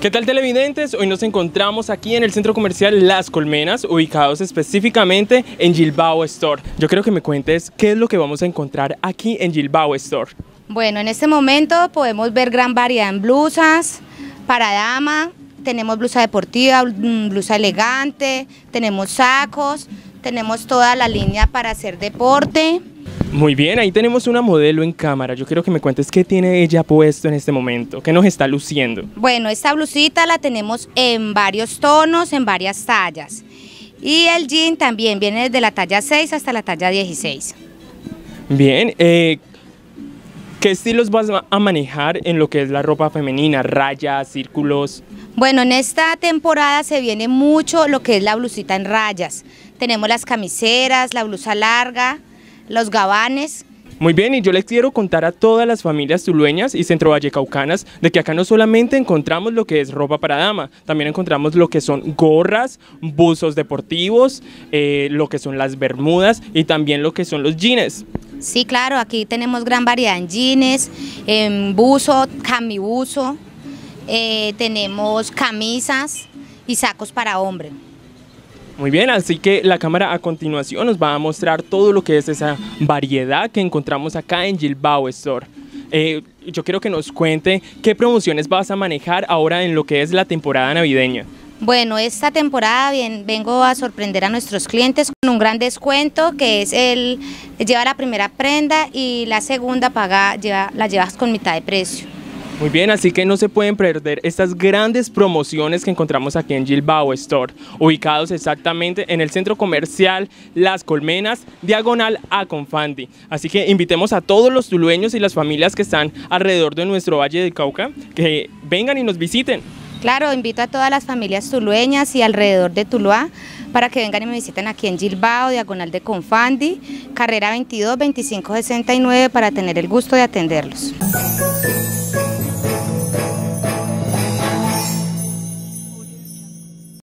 ¿Qué tal televidentes? Hoy nos encontramos aquí en el centro comercial Las Colmenas, ubicados específicamente en Gilbao Store. Yo creo que me cuentes qué es lo que vamos a encontrar aquí en Gilbao Store. Bueno, en este momento podemos ver gran variedad en blusas, para dama, tenemos blusa deportiva, mm, blusa elegante, tenemos sacos, tenemos toda la línea para hacer deporte, muy bien, ahí tenemos una modelo en cámara. Yo quiero que me cuentes qué tiene ella puesto en este momento, qué nos está luciendo. Bueno, esta blusita la tenemos en varios tonos, en varias tallas. Y el jean también viene desde la talla 6 hasta la talla 16. Bien, eh, ¿Qué estilos vas a manejar en lo que es la ropa femenina? ¿Rayas, círculos? Bueno, en esta temporada se viene mucho lo que es la blusita en rayas. Tenemos las camiseras, la blusa larga, los gabanes. Muy bien, y yo les quiero contar a todas las familias tulueñas y centrovallecaucanas de que acá no solamente encontramos lo que es ropa para dama, también encontramos lo que son gorras, buzos deportivos, eh, lo que son las bermudas y también lo que son los jeans. Sí, claro, aquí tenemos gran variedad en jeans, en buzo, camibuso eh, tenemos camisas y sacos para hombre. Muy bien, así que la cámara a continuación nos va a mostrar todo lo que es esa variedad que encontramos acá en Gilbao Store. Eh, yo quiero que nos cuente qué promociones vas a manejar ahora en lo que es la temporada navideña. Bueno, esta temporada bien, vengo a sorprender a nuestros clientes con un gran descuento que es el lleva la primera prenda y la segunda paga, lleva, la llevas con mitad de precio. Muy bien, así que no se pueden perder estas grandes promociones que encontramos aquí en Gilbao Store, ubicados exactamente en el centro comercial Las Colmenas, diagonal a Confandi. Así que invitemos a todos los tulueños y las familias que están alrededor de nuestro Valle del Cauca que vengan y nos visiten. Claro, invito a todas las familias tulueñas y alrededor de Tuluá para que vengan y me visiten aquí en Gilbao, Diagonal de Confandi, carrera 22-2569 para tener el gusto de atenderlos.